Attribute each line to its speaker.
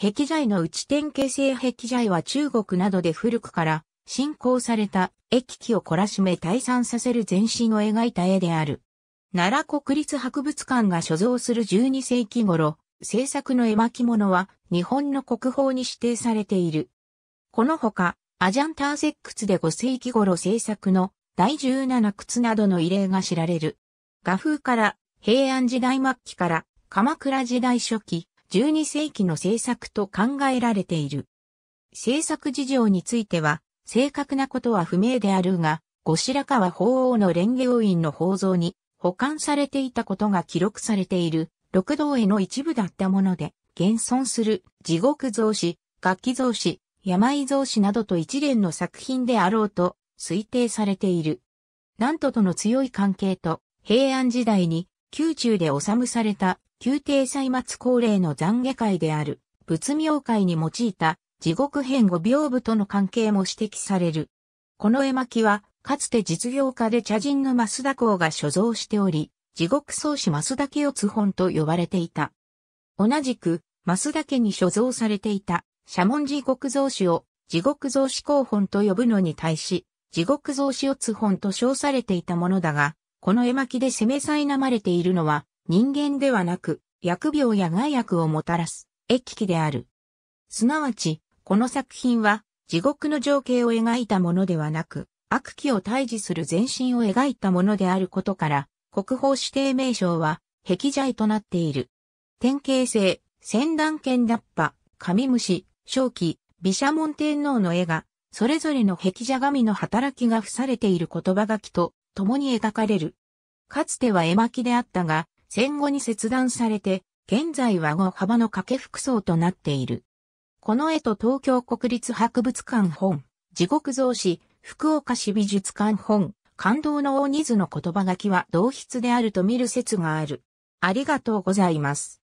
Speaker 1: 壁材の内点形成壁材は中国などで古くから信仰された駅気を懲らしめ退散させる全身を描いた絵である。奈良国立博物館が所蔵する12世紀頃、制作の絵巻物は日本の国宝に指定されている。このほか、アジャンター石スで5世紀頃制作の第17窟などの異例が知られる。画風から平安時代末期から鎌倉時代初期、12世紀の政策と考えられている。政策事情については、正確なことは不明であるが、後白河法皇の蓮行院の宝蔵に保管されていたことが記録されている、六道への一部だったもので、現存する地獄造師、楽器造山病造師などと一連の作品であろうと推定されている。南都との強い関係と、平安時代に宮中で治された宮廷歳末恒例の懺悔会である仏明会に用いた地獄編五屏風との関係も指摘される。この絵巻は、かつて実業家で茶人の増田公が所蔵しており、地獄創始増田家四本と呼ばれていた。同じく、増田家に所蔵されていた、社門地獄造師を地獄造師公本と呼ぶのに対し、地獄造師四津本と称されていたものだが、この絵巻で攻めさいなまれているのは、人間ではなく、薬病や害悪をもたらす、疫記である。すなわち、この作品は、地獄の情景を描いたものではなく、悪気を退治する全身を描いたものであることから、国宝指定名称は、壁ジとなっている。典型性、千段剣脱破、神虫、正気、毘沙門天皇の絵が、それぞれの壁蛇神の働きが付されている言葉書きと、共に描かれる。かつては絵巻であったが、戦後に切断されて、現在は5幅の掛け服装となっている。この絵と東京国立博物館本、地獄像史、福岡市美術館本、感動の大ニズの言葉書きは同筆であると見る説がある。ありがとうございます。